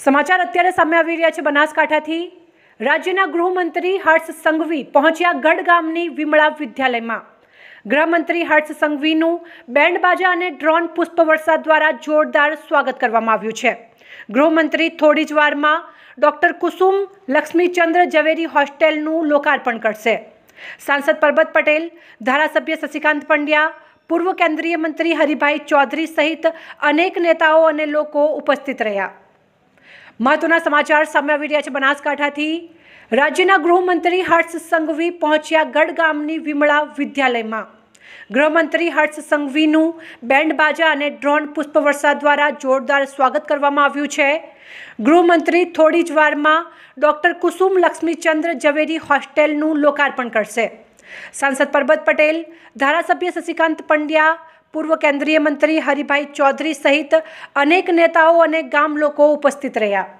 સમાચાર અત્યારે સામે આવી રહ્યા છે બનાસકાંઠાથી રાજ્યના ગૃહમંત્રી હર્ષ સંઘવી પહોંચ્યા ગઢ ગામની વિમળા વિદ્યાલયમાં ગૃહમંત્રી હર્ષ સંઘવીનું બેન્ડ બાજા અને ડ્રોન પુષ્પવર્ષા દ્વારા જોરદાર સ્વાગત કરવામાં આવ્યું છે ગૃહમંત્રી થોડી જ વારમાં ડૉક્ટર કુસુમ લક્ષ્મીચંદ્ર ઝવેરી હોસ્ટેલનું લોકાર્પણ કરશે સાંસદ પરબત પટેલ ધારાસભ્ય શશિકાંત પંડ્યા પૂર્વ કેન્દ્રીય મંત્રી હરિભાઈ ચૌધરી સહિત અનેક નેતાઓ અને લોકો ઉપસ્થિત રહ્યા મહત્વના સમાચાર સામે આવી રહ્યા છે બનાસકાંઠાથી રાજ્યના ગૃહમંત્રી હર્ષ સંઘવી પહોંચ્યા ગઢ ગામની વિમળા વિદ્યાલયમાં ગૃહમંત્રી હર્ષ સંઘવીનું બેન્ડ બાજા અને ડ્રોન પુષ્પવર્ષા દ્વારા જોરદાર સ્વાગત કરવામાં આવ્યું છે ગૃહમંત્રી થોડી જ વારમાં ડૉક્ટર કુસુમ લક્ષ્મીચંદ્ર ઝવેરી હોસ્ટેલનું લોકાર્પણ કરશે સાંસદ પરબત પટેલ ધારાસભ્ય શશિકાંત પંડ્યા પૂર્વ કેન્દ્રીય મંત્રી હરિભાઈ ચૌધરી સહિત અનેક નેતાઓ અને ગામ લોકો ઉપસ્થિત રહ્યા